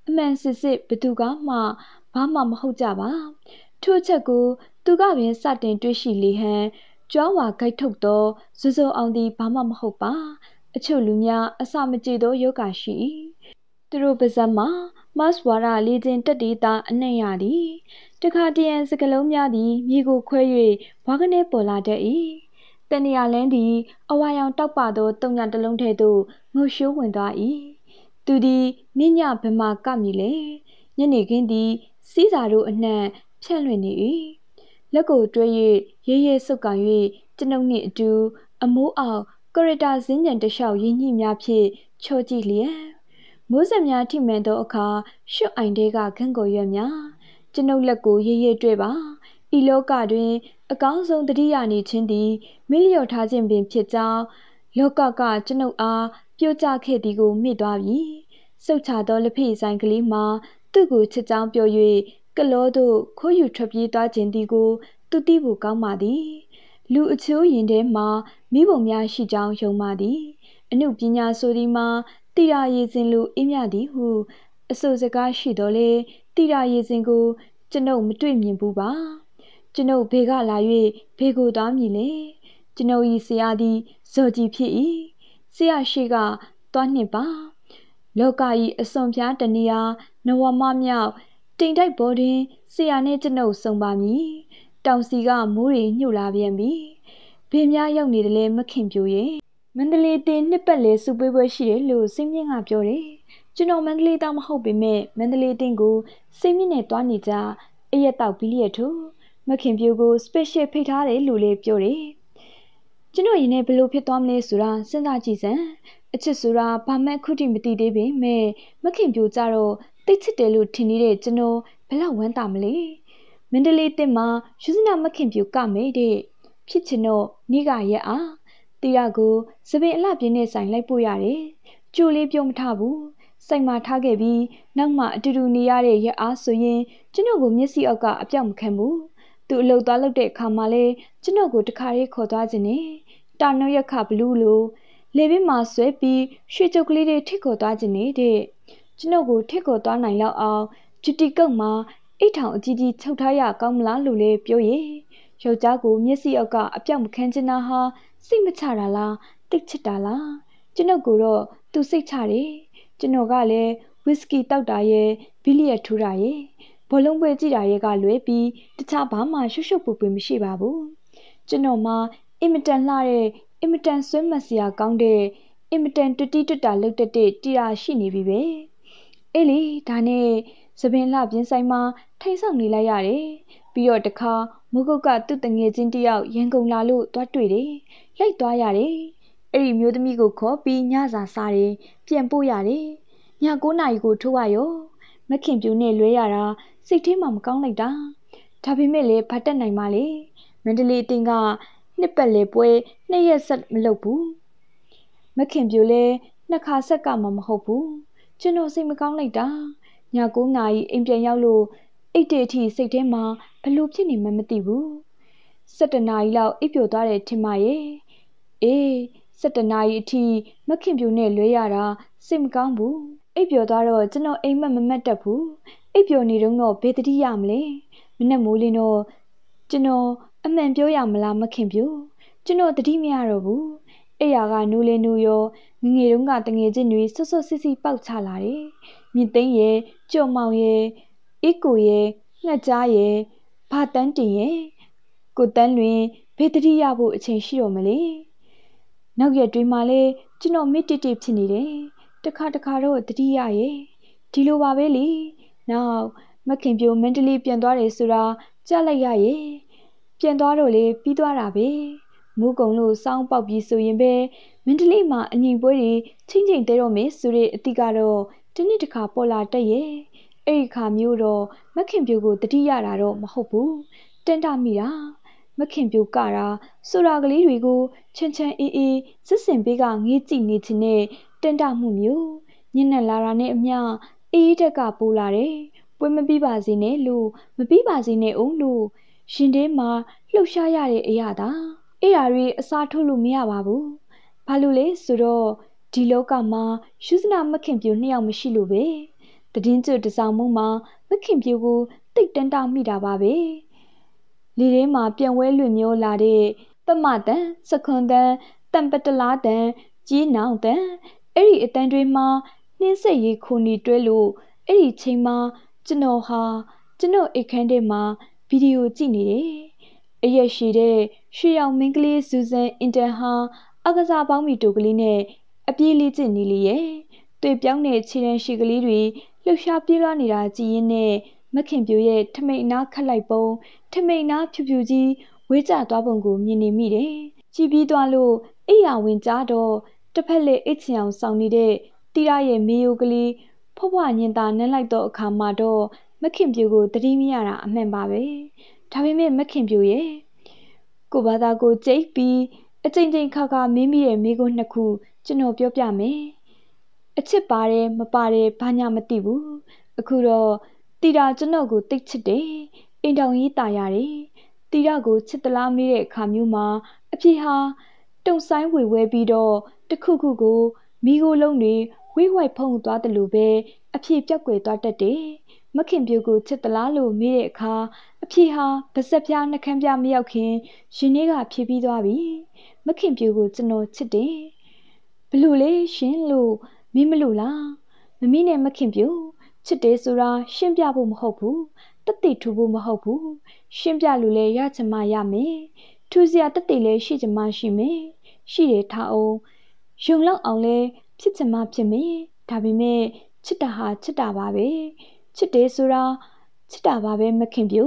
အမှန်စစ်စစ်ဘသူကမှဘာမှမဟုတ်ကြပါထို့ချက်ကို သူကပင်စတင် တွေ့ရှိလေဟန်ကြွားဝါခိုက်ထုတ်သောဇွဇုံအောင်သည်ဘာမှမဟုတ်ပါ အချို့လူများအစာမကြေသောယောဂရှိ၏သူတို့ပါဇက်မှာမတ်ဝါရလေးချင်းတက်တီတာအနှံ့ရသည် တခါတရံစကလုံးများသည်မြေကိုခွဲ၍ဘွားကနေပေါ်လာတတ်၏တန်ရာလန်းသည်အဝါရောင်တောက်ပသောတုံညာတစ်လုံးထဲသို့ငုတ်ရှိုးဝင်သွား၏သူသည်ညညဗမာကမြည်လေညနေခင်းသည် စီးစာတို့အနှံ့ဖြန့်လွင့်နေ၏လက်ကိုတွဲ၍ရဲရဲဆုပ်ကန်၍ကျွန်ုပ်နှင့်အတူအမိုးအောင်ကရတာဇင်းညံတလျှောက်ရင်းညှိများဖြင့်ချောကြည့်လျက်မိုးစက်များထိမှန်သောအခါရွှတ်အိုင်တဲကခန့်ကိုရွက်များကျွန်ုပ်လက်ကိုရေးရေးတွေ့ပါဤလောကတွင် အကောင်းဆုံးတတိယနေခြင်းသည်မိလျော်ထားခြင်းပင်ဖြစ်ကြောင်းလောကကကျွန်ုပ်အားပြောကြခဲ့သည်ကိုမိသွားပြီစုတ်ချသောလက်ဖေးဆိုင်ကလေးမှာသူ့ကိုချစ်ကြောင်းပြော၍ကလောတို့ခိုးယူထွက်ပြေးသွားခြင်းသည်ကိုသူသိဖို့ကောင်းပါသည် လူအချိုးရင်ထဲမှာမိဘုံများရှိကြောင်းယုံပါသည်အမှုပညာဆိုသည်မှာတိရာရေစဉ်လူအေးမြသည်ဟုအဆိုစကားရှိတော်လေတိရာရေစဉ်ကိုကျွန်ုပ်မတွေ့မြင်ဘူးပါကျွန်ုပ်ဘေကလာ၍ဘေကိုသွားမည်လေကျွန်ုပ်ဤဆရာသည်ဇော်ကြီးဖြစ်၏ဆရာရှိကသွားနှင့်ပါလောကဤအစွန်ပြားတနည်းအားနဝမမြောက်တိမ်တိုက်ပေါ်တွင်ဆရာနှင့်ကျွန်ုပ်ဆုံပါမည်တောင်စီကမိုးတွေညှို့လာပြန်ပြီဘေးများရောက်နေတယ်လဲမခင်ပြိုရဲ့မန္တလေးတင်နှစ်ပတ်လည်စုပေးပွဲရှိတယ်လို့စိတ်မြင့်ကပြောတယ်။ကျွန်တော်မန္တလေးတောင်မဟုတ်ပေမဲ့မန္တလေးတင်ကိုစိတ်မြင့်နဲ့တွားနေကြအရက်တောက်ပြီးလျက်ထူမခင်ပြိုကို special ဖိတ်ထားတယ်လို့လည်းပြောတယ်။ကျွန်တော်ရင်နဲ့ဘလို့ဖြစ်သွားမလဲဆိုတာစဉ်းစားကြည့်စမ်းအချစ်ဆိုတာဘာမှခုထိမသိသေးပေမဲ့မခင်ပြိုကြတော့တိတ်ချစ်တယ်လို့ထင်နေတဲ့ကျွန်တော်ဘလောက်ဝမ်းသာမလဲ။မန္တလေးတင်မှာယူစနာမခင်ပြိုကမယ်တဲ့ဖြစ်ချင်တော့နေကရက်အားတီရကိုစပင်အလှပြင်းနဲ့ဆိုင်လိုက်ပို့ရတယ်။ကြိုလေးပြုံးမထဘူး။စိုက်မှထားခဲ့ပြီးနောက်မှအတူတူနေရတဲ့ရအားဆိုရင်ကျွန်တော်ကိုမျက်စိအောက်ကအပြောက်မခံဘူး။သူအလုပ်သွားလုပ်တဲ့အခါမှာလဲကျွန်တော်ကိုတခါလေးခေါ်သွားခြင်းနဲ့တာနုရက်ခဘလူးလိုလေပင်မှာဆွဲပြီးရွှေကြုတ်ကလေးတွေထိခေါ်သွားခြင်းနဲ့တဲ့ကျွန်တော်ကိုထိခေါ်သွားနိုင်လောက်အောင်ဂျူတီကုတ်မှာအိတ်ထောင်အကြီးကြီးချုပ်ထားရကောင်းမလားလို့လဲပြောရဲ့ယောက်ျားကိုမျက်စိအောက်ကအပြောက်မခံချင်တာဟာစိတ်မချတာလားတိတ်ချစ်တာလားကျွန်ုပ်ကတော့သူစိတ်ချတယ်ကျွန်တော်ကလည်းဝစ်စကီတောက်တာရဲ့ဘီလီယက်ထိုးတာရဲ့ဘောလုံးပွဲကြည့်တာရဲ့ကလွဲပြီးတခြားဘာမှရွှွှွပူပူမရှိပါဘူးကျွန်တော်မှာအင်မတန်လှတဲ့အင်မတန်ဆွမ်းမစရာကောင်းတဲ့အင်မတန်တတိတတာလုတ်တက်တဲ့တီရာရှိနေပြီပဲအေးလေဒါနဲ့သပင်လှပြင်းဆိုင်မှာ ထိတ်ဆောင်နေလိုက်ရတယ်ပြီးတော့တခါမုဂုတ်ကသူ့တငယ်ချင်းတယောက်ရန်ကုန်လာလို့သွားတွေ့တယ်လိုက်သွားရတယ်အဲ့ဒီမျိုးသမီးကိုခေါ်ပြီးညစာစားတယ်ပြန်ပို့ရတယ်ည9နာရီကိုထိုးရရောမခင်ပြူနဲ့လွဲရတာစိတ်ထဲမှာမကောင်းလိုက်တာဒါပေမဲ့လည်းဗတ်တက်နိုင်ပါလေမန္တလေးတင်ကနှစ်ပတ်လေပွဲနှစ်ရက်ဆက်မလုပ်ဘူးမခင်ပြိုလဲနှစ်ခါဆက်ကမှမဟုတ်ဘူးကျွန်တော်စိတ်မကောင်းလိုက်တာည9နာရီအိမ်ပြန်ရောက်လို့အိတ်တေအထိစိတ်ထဲမှာဘလို့ဖြစ်နေမှမသိဘူး7နာရီလောက်အိပ်ပျော်သွားတယ်ထင်ပါရဲ့အေး7နာရီအထိမခင်ပြူနဲ့လွဲရတာစိတ်မကောင်းဘူးအိပ်ပျော်သွားတော့ကျွန်တော်အိမ်မက်မမက်တတ်ဘူးအိပ်ပျော်နေတော့ဘယ်တတိရမလဲမနဲ့မိုးလင်းတော့ကျွန်တော်အမှန်ပြောရမလားမခင်ပြူကျွန်တော်တတိမရတော့ဘူးအဲ့ရကနူးလင်းနူးရောငငယ်တုန်းကတငယ်ချင်းတွေဆွတ်ဆွတ်စစ်စစ်ပေါက်ချလာတယ်မြင့်သိန်းရဲ့ကြော်မောင်ရဲ့အေးကိုရဲ့ငှက်ကြားရဲ့ဘာတန်းတင်ရဲ့ကိုတန်းလွင်ဘေးတတိရဖို့အချိန်ရှိတော့မလဲနောက်ရက်တွေမှာလဲကျွန်တော်မိတစ်တစ်ဖြစ်နေတယ်တခါတခါတော့တတိရရဲ့ဒီလိုပါပဲလေနောက်မခင်ပြိုမန္တလေးပြန်သွားတယ်ဆိုတာကြားလိုက်ရရဲ့ပြန်သွားတော့လေပြီးသွားတာပဲမူးကုံလို့စောင်းပေါက်ပြီးဆိုရင်ပဲမန္တလေးမှာအငိမ်ပွဲတွေချင်းချင်းတဲတော့မယ်ဆိုတဲ့အတိကတော့တနေ့တခါပေါ်လာတတ်ရဲ့အဲ့ဒီခါမျိုးတော့မခင်ပြိုကိုတတိရတာတော့မဟုတ်ဘူးတင်တာမိတာမခင်ပြိုကတာဆိုတာကလေးတွေကိုချမ်းချမ်းအေးအေးစစ်စင်ပေးကငေးကြည့်နေခြင်းနဲ့တင်တာမှုမျိုးညနေလာတာနဲ့အမျှအေးတက်ကပိုးလာတယ်ပွင့်မပြီးပါစေနဲ့လို့မပြီးပါစေနဲ့ဦးလို့ရှင်တင်းမှာလှုပ်ရှားရတဲ့အရာသာအဲ့ဓာတွေအစားထုတ်လို့မရပါဘူးဘာလို့လဲဆိုတော့ဒီလောကမှာရှုစနာ မခင်ပြိုနှစ်ယောက်မရှိလို့ပဲတည်င်းကျွတ်တစောင်မှုမှာ မခင်ပြူကိုတိတ်တန်းတောင်းမိတာပါပဲ။လေထဲမှာ ပြန်ဝဲလွင်မျောလာတဲ့ပမတန်စခွန်တန်တံပတလားတန်ကြီးနောင်တန်အဲ့ဒီအတန်တွေမှာနှင်းဆက်ရေခိုနီတွဲလို့အဲ့ဒီချိန်မှာကျွန်တော်ဟာကျွန်တော်အိတ်ခမ်းထဲမှာဗီဒီယိုကြည့်နေတယ်။အရက်ရှိတဲ့ရွှေရောင်မင်းကလေးစူဇန်အင်တန်ဟာအကစားပေါင်းမီတိုကလေးနဲ့အပြေးလေးကျင်နေလေရဲ့။တွေ့ပြောင်းတဲ့ခြေရန်ရှိကလေးတွေလှုပ်ရှားပြေးလွှားနေတာကြည်ရင်နဲ့မခင်ပြိုရဲ့ထမိန်နာခတ်လိုက်ပုံထမိန်နာဖြူဖြူကြီးဝေးကျသွားပုံကို မြင်နေမိတယ်။ကြည်ပြီးသွားလို့အိယာဝင်ကြတော့တစ်ဖက်လက်အိတ်ချင်အောင်ဆောင်နေတဲ့တိရရဲ့မေယိုကလေးဖွားဖွားညင်သာနမ်းလိုက်တော့အခါမှာတော့မခင်ပြိုကိုတတိမရတာအမှန်ပါပဲ။ဒါပေမဲ့မခင်ပြိုရဲ့ကိုဘာသာကိုကြိတ်ပြီးအကြိမ်ကြိမ်ခါခါမင်းမိရဲ့မိကိုနှစ်ခုကျွန်တော်ပြောပြမယ်။အချစ်ပါတယ်မပါတယ်ဘာညာမသိဘူးအခုတော့တီတာကျွန်တော်ကိုတိတ်ချစ်တယ်အိမ်တောင်ကြီးตายရတယ်တီတာကိုချစ်တလားမေးတဲ့အခါမျိုးမှာ အဖြေဟာ တုံဆိုင်ဝေဝဲပြီးတော့တခုခုကိုမိကိုလုံးတွေဝိဝိုက်ဖုံသွားတယ်လို့ပဲအဖြေပြက်ကွယ်သွားတတ်တယ်မခင်ပြူကိုချစ်တလားလို့မေးတဲ့အခါအဖြေဟာပါဇက်ပြားနှခမ်းပြားမရောက်ခင်ရှင်လေးကဖြေပြီးသွားပြီမခင်ပြူကိုကျွန်တော်ချစ်တယ်ဘလို့လေရှင်လို့မင်းမလို့လားမမီးနဲ့မခင်ပြူချစ်တယ်ဆိုတာရှင်းပြဖို့မဟုတ်ဘူးတသိထူဖို့မဟုတ်ဘူးရှင်းပြလို့လဲရချင်မှရမယ်ထူစရာတသိလဲရှိချင်မှရှိမယ်ရှိတယ်ထားအောင်ယုံလောက်အောင်လဲဖြစ်ချင်မှဖြစ်မယ်ဒါပေမဲ့ချစ်တာဟာချစ်တာပါပဲချစ်တယ်ဆိုတာချစ်တာပါပဲမခင်ပြူ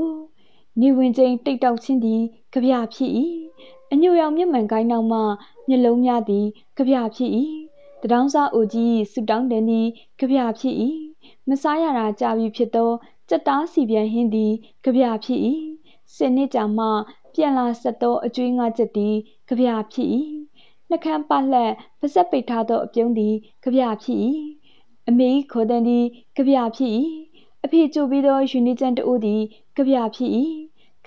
နေဝင်ချင်းတိတ်တောက်ချင်းသည်ကြပြဖြစ်၏အညိုရောင်မျက်မှန်ကိုင်းနောက်မှမျက်လုံးများသည်ကြပြဖြစ်၏တတောင်းစားအိုကြီးဆူတောင်းတယ်နီကြပြဖြစ်၏မစားရတာကြာပြီဖြစ်သောစက်သားစီပြန်ဟင်းသည်ကြပြဖြစ်၏စနစ်ကြာမှပြန်လာဆက်သောအကျွေးငါချက်သည်ကြပြဖြစ်၏နှကန်းပလှက်ပစက်ပိတ်ထားသောအပြုံးသည်ကြပြဖြစ်၏အမေခေါ်တန်သည်ကြပြဖြစ်၏အဖေကြိုပြီးသောယူနီကျန်တအိုးသည်ကြပြဖြစ်၏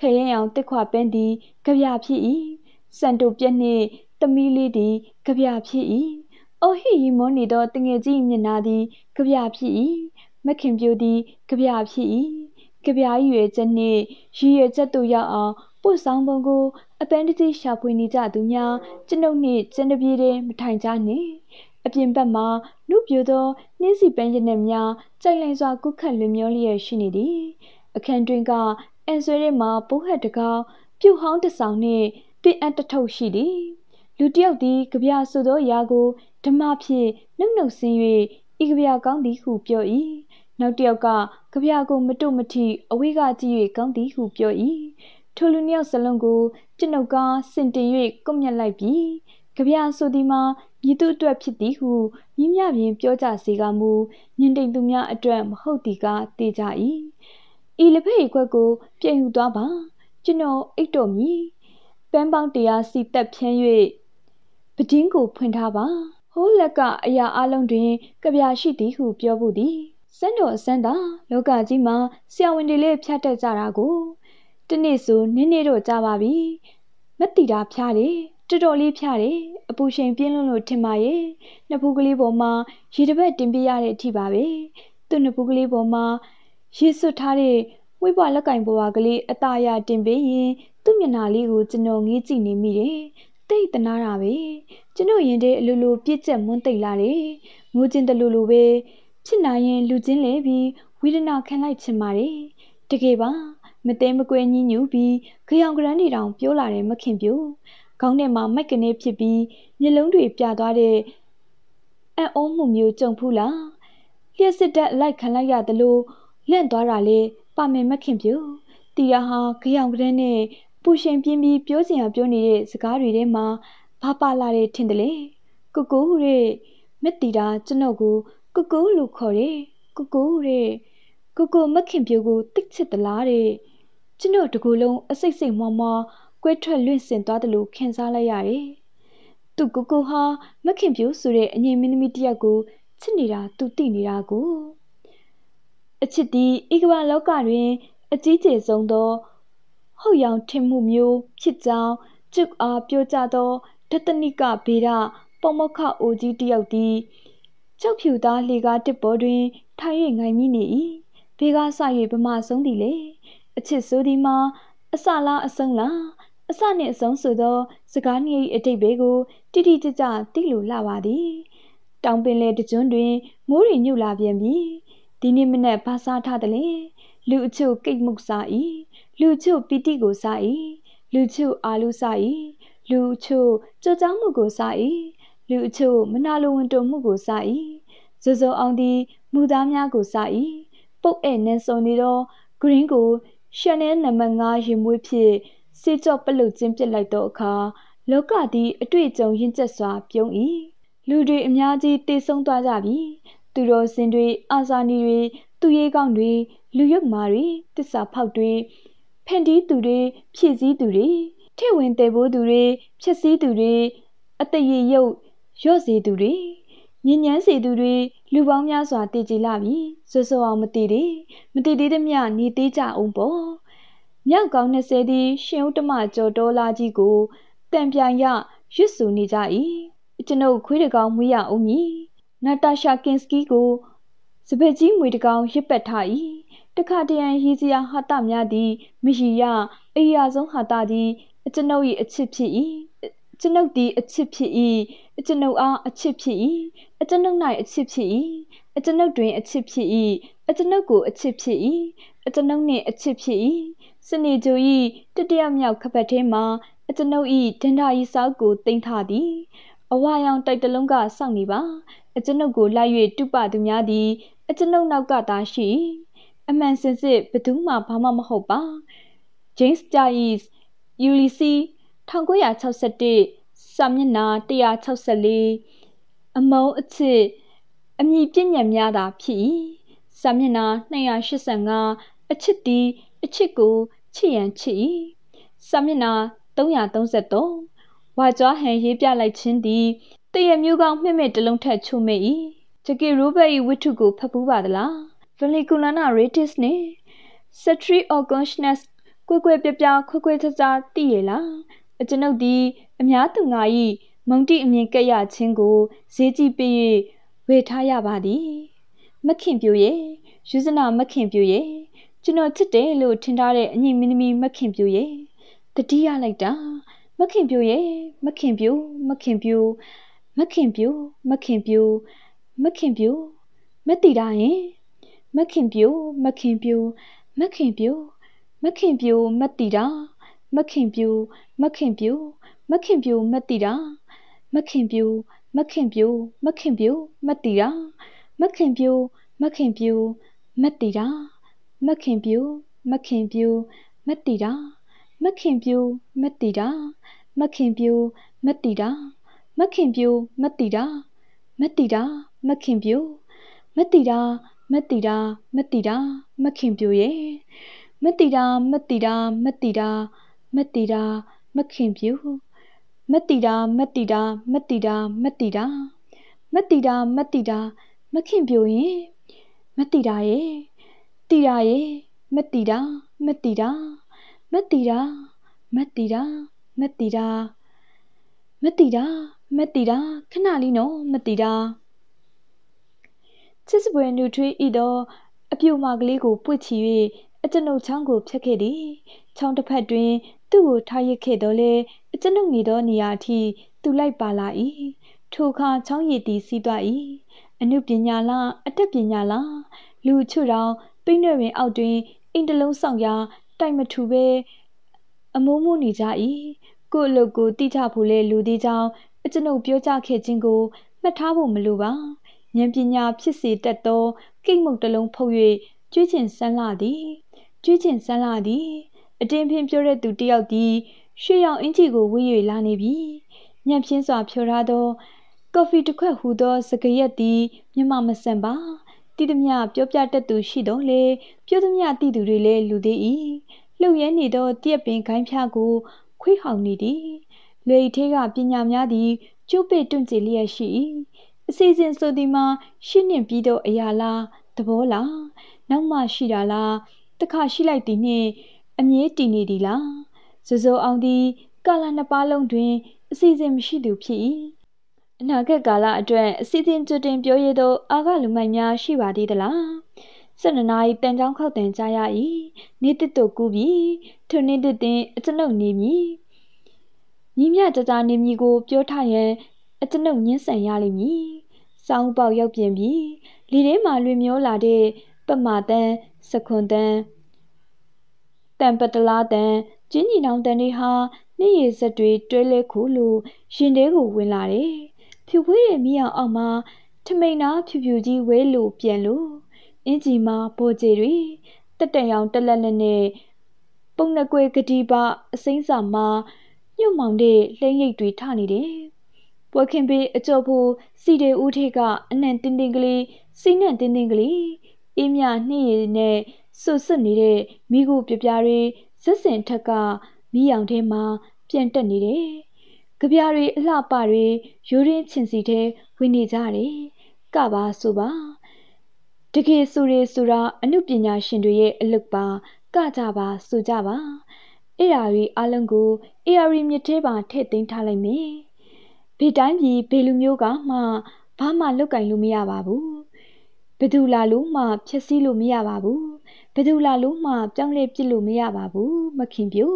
ခရဲရောင်တစ်ခွပင်းသည်ကြပြဖြစ်၏စံတူပြက်နှင့်သမီးလေးသည်ကြပြဖြစ်၏အိုဟိရီမွန်နေသောတငယ်ကြီးမျက်နာသည်ကြပြဖြစ်၏မခင်ပြိုသည်ကြပြဖြစ်၏ကြပြရွယ်ချက်နှင့်ရည်ရွယ်ချက်တို့ရောက်အောင်ပို့ဆောင်ပုံကို အပန်တတိရှာဖွေနေကြသူများကျွန်ုပ်နှင့်ကျန်တပြေးတည်းမထိုင်ကြနှင့်အပြင်ဘက်မှာလူပြိုသောနှင်းစီပန်းရနဲ့များကြိုက်လန့်စွာကုခတ်လွင်မျောလျက်ရှိနေသည် အခန်းတွင်ကအန်ဆွဲထဲမှာပိုးဟက်တကောင်ပြုတ်ဟောင်းတဆောင်နှင့်ပင်အပ်တထုပ်ရှိသည် လူတယောက်သည်ကြပြဆူသောရာကိုဓမ္မဖြင့်နှုတ်နှုတ်ဆင်း၍ဤကဗျာကောင်းသည်ဟုပြော၏နောက်တယောက်ကကဗျာကိုမတုတ်မထိအဝိကကြည့်၍ကောင်းသည်ဟုပြော၏ထိုလူနှစ်ယောက်စလုံးကိုကျွန်ုပ်ကစင်တင်၍ကွပ်မျက်လိုက်ပြီးကဗျာဆိုသည်မှာမြည်သူအတွက်ဖြစ်သည်ဟုမိမြပြင်ပြောကြစေကမူညင်တိမ်သူများအတွက်မဟုတ်သည်ကတေကြ၏ဤလက်ဖက်ရွက်ကို ပြင်ယူသွားပါကျွန်တော်အိတ်တော်မြည်ပန်းပေါင်းတရားစီတက်ဖြန်း၍ပဒင်းကိုဖွင့်ထားပါဟိုးလက်ကအရာအလုံးတွင်ကြပြရှိသည်ဟုပြောမှုသည်စန်းတော်အစန်းသာလောကကြီးမှာဆရာဝန်တွေလည်းဖြတ်တက်ကြတာကို တနေ့ဆိုနင်းနေတော့ကြပါပြီမတီတာဖျားတယ်တော်တော်လေးဖျားတယ်အပူချိန်ပြင်းလွန်းလို့ထင်ပါရဲ့နှစ်ဖူးကလေးပေါ်မှာရေတစ်ပတ်တင်ပြရတဲ့အထိပါပဲသူ့နှစ်ဖူးကလေးပေါ်မှာရေဆွတ်ထားတဲ့ဝိဘလက်ကင်ပေါ်ပါကလေးအตาရတင်ပေးရင် သူ့မျက်နှာလေးကိုကျွန်တော်ငေးကြည့်နေမိတယ်တိတ်တနာတာပဲကျွန်ုပ်ရင်တဲ့အလိုလိုပြည့်ကျက်မွန်းသိပ်လာတယ်ငိုကျင်တလူလိုပဲဖြစ်နိုင်ရင်လူချင်းလဲပြီးဝေဒနာခံလိုက်ချင်ပါတယ်တကယ်ပါမတဲမကွဲညင်းညူပြီးခေါင်ကရန်တွေတောင်ပြောလာတယ်မခင်ပြူခေါင်းထဲမှာမိုက်ကနေဖြစ်ပြီးမျက်လုံးတွေပြသွားတဲ့အံ့ဩမှုမျိုးကြုံဖူးလားလျှက်စစ်တက်လိုက်ခံလိုက်ရသလိုလန့်သွားတာလေပါမင်မခင်ပြူတီယာဟာခေါင်ကရန်နဲ့ပူရှင်ပြင်းပြီးပြောစင်ရပြောနေတဲ့စကားတွေထဲမှာဘာပါလာတယ်ထင်တယ်လေကိုကိုတဲ့မက်တီတာကျွန်တော်ကိုကိုကိုလို့ခေါ်တယ်ကိုကိုတဲ့ကိုကိုမခင်ပြိုကိုတိတ်ချစ်သလားတဲ့ကျွန်တော်တကူလုံးအစိတ်စိတ်မွားမွားကွဲထွက်လွင့်စင်သွားတယ်လို့ခံစားလိုက်ရတယ်သူကိုကိုဟာမခင်ပြိုဆိုတဲ့အငြိမ်မင်းသမီးတယောက်ကိုချစ်နေတာသူသိနေတာကိုအချစ်ဒီဤကမ္ဘာလောကတွင်အကြီးကျယ်ဆုံးသောဟုတ်ရောင်ထင်မှုမျိုးဖြစ်ကြောင်းကျုပ်အားပြောကြသောတတနိကဗေဒပုံမခအိုကြီးတယောက်သည်ကြောက်ဖြူသားလေကားတစ်ပေါ်တွင်ထိုင်၍ငိုင်မိနေ၏ဘေကဆ၍ဗမာဆုံးသည်လေအချစ်ဆိုသည်မှာ အစလားအဆုံးလားအစနှင့်အဆုံးဆိုသော စကားနည်း၏အတိတ်ပဲကိုတိတိကျကျသိလိုလှပါသည် တောင်ပင်လေတကျွန်းတွင်မိုးရီညှို့လာပြန်ပြီဒီနေ့မနက်ဘာစားထားသလဲလူအချို့ကိတ်မုတ်စား၏လူချို့ပီတိကိုစား၏လူချို့အာလူစား၏လူအချို့ကြွကြောင်းမှုကိုစား၏လူအချို့မနာလိုဝန်တုံမှုကိုစား၏ဇော်ဇော်အောင်သည်မူသားများကိုစား၏ပုတ်ဧနန်စုံနေသော green ကို Chanel နံပါတ်5ရင်မွေးဖြင့်စေကြော့ပလုတ်ချင်းပြစ်လိုက်သောအခါလောကသည်အတွေ့အကြုံရင့်ကျက်စွာပြုံး၏လူတွေအများကြီးတေဆုံးသွားကြပြီသူတော်စင်တွေအာဇာနည်တွေသူရဲကောင်းတွေလူရုပ်မာတွေတစ္ဆာဖောက်တွေဖန်တီးသူတွေဖြည့်စည်းသူတွေထည့်ဝင်တဲ့ပိုးသူတွေဖြစ်စည်းသူတွေအတရေရုပ်ရော့စေသူတွေညဉ့်ညမ်းစေသူတွေလူပေါင်းများစွာတည်ကြည်လာပြီဆွဆွအောင်မတည်တယ်မတည်သေးသမျှနေသေးကြအောင်ပေါ့မြောက်ကောင်း20သည်ရှင်ဥတမကျော်တော်လာကြီးကိုတံပြန်ရရွတ်ဆူနေကြ၏ကျွန်ုပ်ခွေးတကောင်မွေးရအောင်မည်နာတာရှာကင်စကီကို စပက်ကြီးမွေတကောင်ရစ်ပတ်ထား၏တခါတရံရီစရာဟာတများသည်မရီရအိယာဆုံးဟာတသည်အကျွန်ုပ်၏အချစ်ဖြစ်၏ကျွန်ုပ်သည်အချစ်ဖြစ်၏အကျွန်ုပ်အားအချစ်ဖြစ်၏အကျွန်ုပ်၌အချစ်ဖြစ်၏အကျွန်ုပ်တွင်အချစ်ဖြစ်၏အကျွန်ုပ်ကိုအချစ်ဖြစ်၏အကျွန်ုပ်နှင့်အချစ်ဖြစ်၏စနေကြို၏တတိယမြောက်ခပတ်ထဲမှာအကျွန်ုပ်၏ဒန္တာ၏စောက်ကိုတင်ထားသည်အဝါရောင်တိုက်တလုံးကစောင့်နေပါ အကျွန်ုပ်ကိုလိုက်၍တုပသူများသည် အကျွန်ုပ်နောက်ကသာရှိအမှန်စင်စစ်ဘသူမှဘာမှမဟုတ်ပါ James Joyce ယူလီစီ1961စာမျက်နှာ164အမုံအချစ်အမည်ပညာများသာဖြစ်၏စာမျက်နှာ285အချစ်သည်အချစ်ကိုချစ်ရန်ချစ်၏စာမျက်နှာ333ဝါကြွားဟန်ရေးပြလိုက်ခြင်းသည်တရမျိုးကောင်းမြင့်မြင့်တလုံးထက်ချုံမဲ့၏ဂျကီရိုဘတ်၏ဝတ္ထုကိုဖတ်ပူးပါသလား Velicula Ratis နဲ့ Setri Orgonshness ကွေကွေပြပြခွခွေချာချာသိရလားအကျွန်ုပ်သည်အများသူငါ၏မုန်တိအမြင်ကက်ရခြင်းကိုဈေးကြည့်ပေး၍ဝေထားရပါသည်မခင်ပြူရဲ့ယူဇနာမခင်ပြူရဲ့ကျွန်တော်ချစ်တယ်လို့ထင်ထားတဲ့အညီမင်းသမီးမခင်ပြူရဲ့တတိယလိုက်တာမခင်ပြူရဲ့မခင်ပြူမခင်ပြူမခင်ပြူမခင်ပြူမခင်ပြူမတည်တာရင်မခင်ပြူမခင်ပြူမခင်ပြူမခင်ပြိုမတီတာမခင်ပြိုမခင်ပြိုမခင်ပြိုမတီတာမခင်ပြိုမခင်ပြိုမခင်ပြိုမတီတာမခင်ပြိုမခင်ပြိုမတီတာမခင်ပြိုမခင်ပြိုမတီတာမခင်ပြိုမတီတာမခင်ပြိုမတီတာမခင်ပြိုမတီတာမတီတာမခင်ပြိုမတီတာမတီတာမတီတာမခင်ပြိုရဲ့မတိတာမတိတာမတိတာမတိတာမခင်ပြူမတိတာမတိတာမတိတာမတိတာမတိတာမတိတာမခင်ပြူရင်မတိတာရဲ့တိတာရဲ့မတိတာမတိတာမတိတာမတိတာမတိတာမတိတာမတိတာခဏလေးနော်မတိတာချစ်စပွဲနူထွေးဤသောအပြူမာကလေးကိုပွင့်ချီ၍အကျွန်ုပ်ချောင်းကိုဖြတ်ခဲ့သည်ချောင်းတစ်ဖက်တွင် သူ့ကိုထားရစ်ခဲ့တော့လေအကျွန်ုပ်နေသောနေရာအထိသူလိုက်ပါလာ၏ထိုအခါချောင်းရည်သည်စီးသွား၏အမှုပညာလားအတတ်ပညာလားလူချို့တော်ပိနှဲ့ပင်အောက်တွင်အင်တလုံးဆောင်ရာ တိုက်မထူပဲအမိုးမိုးနေကြ၏ကိုယ့်အလုပ်ကိုတိကျဖို့လဲလူသည်ကြောင့်အကျွန်ုပ်ပြောကြခဲ့ခြင်းကိုမှတ်ထားဖို့မလိုပါဉာဏ်ပညာဖြစ်စေတတ်သောကိတ်မုတ်တလုံးဖုတ်၍ကျွေးကျင်ဆန်းလာသည်ကျွေးချင်ဆန်းလာသည်အတင်းဖြင့်ပြောတဲ့သူတယောက်သည်ရွှေရောင်အင်ချီကိုဝင်း၍လာနေပြီညံ့ဖြင်းစွာဖြောထားသောကော်ဖီတစ်ခွက်ဟူသောစကရက်သည်မျက်မှောက်မဆန်ပါတည်သည်မပြောပြတတ်သူရှိတော့လေပြောသည်မတည်သူတွေလည်းလူသေး၏လှုပ်ရဲနေသောတည့်ပင်ခိုင်းဖြာကိုခွေးဟောင်နေသည်လေထဲကပညာများသည်ကျုပ်ပေတွန့်ကြည်လျက်ရှိ၏အစီအစဉ်ဆိုသည်မှာ ရှင်းနှင်ပြီးသောအရာလားသဘောလားနောက်မှရှိတာလားတခါရှိလိုက်သည်နှင့်အမြဲတည်နေသည်လားဇိုဇိုအောင်သည် ကာလနှစ်ပါးလုံးတွင်အစီအစဉ်မရှိသူဖြစ်၏အနာဂတ်ကာလအတွက်အစီအစဉ်ကြွတင်ပြောရသော အာဃလူမိုက်များရှိပါသေးသလား၁၂နာရီတန်ချောင်းခောက်တန်ကြားရ၏နေတစ်တို့ကူးပြီးထိုနေတစ်တင်အကျွန်ုပ်နေမည်ညီမြကြကြနေမည်ကိုပြောထရန်အကျွန်ုပ်ညှင်းဆန်ရလိမ့်မည်စောင်းပေါက်ရောက်ပြန်ပြီးလေထဲမှလွင်မျောလာတဲ့ပမာတန်စခွန်တန်တန်ပတလားတန်ကျင်းညီနောင်တန်တွေဟာနှင်းရည်ဆက်တွေ တွဲလဲခိုးလို့ရင်ထဲကိုဝင်လာတယ်။ဖြူခွေးရဲ့မိအောင်အောက်မှာထမိန်နာဖြူဖြူကြီးဝဲလို့ပြန်လို့အင်ဂျီမှာဗိုလ်ကြီးတွေတက်တန်ရောင်တက်လက်လက်နဲ့ပုံနှကွေကတိပါအစိမ့်စာမှာညှို့မောင်တဲ့လှိမ့်ရိပ်တွေထနေတယ်။ပွဲခင်ပေးအကျော်ဖို့စီတေဦးထေက အနှံတင်းတင်းကလေးစိနှံတင်းတင်းကလေးအေးမြနှင်းရည်နဲ့ဆွတ်ဆွတ်နေတဲ့မိကိုပြပြတွေဇက်စင်ထက်ကမိရောင်ထဲမှာပြန်တက်နေတယ်။ကြပြတွေအလှပတွေရိုးရင်းချင်စီတဲ့ဝင်နေကြတယ်။ကပါဆိုပါတကယ်ဆိုရဆိုတာအမှုပညာရှင်တွေရဲ့အလုပ်ပါကကြပါဆိုကြပါအဲ့ဓာရီအလုံးကို AR မြစ်ထဲပါထည့်သိမ်းထားလိုက်မယ်ဘေးတိုင်းပြည်ဘေးလူမျိုးကမှဘာမှလုတ်ကင်လို့မရပါဘူးဘသူလာလို့မှ ဖြည့်ဆည်းလို့မရပါဘူးဘသူလာလို့မှပြောင်းလဲပစ်လို့မရပါဘူးမခင်ပြို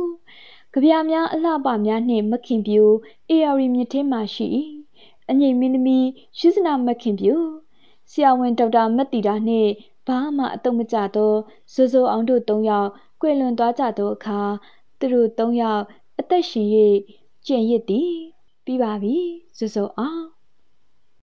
ကြပြများအလှပများနှင့်မခင်ပြိုအေရရီမြစ်ထင်းမှရှိအငိမ့်မင်းသမီးယူစနာမခင်ပြိုဆရာဝန်ဒေါက်တာမတ်တီတာနှင့်ဘာမှအတုံးမကြသောဇိုဇိုအောင်တို့၃ယောက်ကွယ်လွန်သွားကြသောအခါသူတို့၃ယောက်အသက်ရှင်၍ကျင့်ရစ်သည်ပြီးပါပြီဇိုဇိုအောင်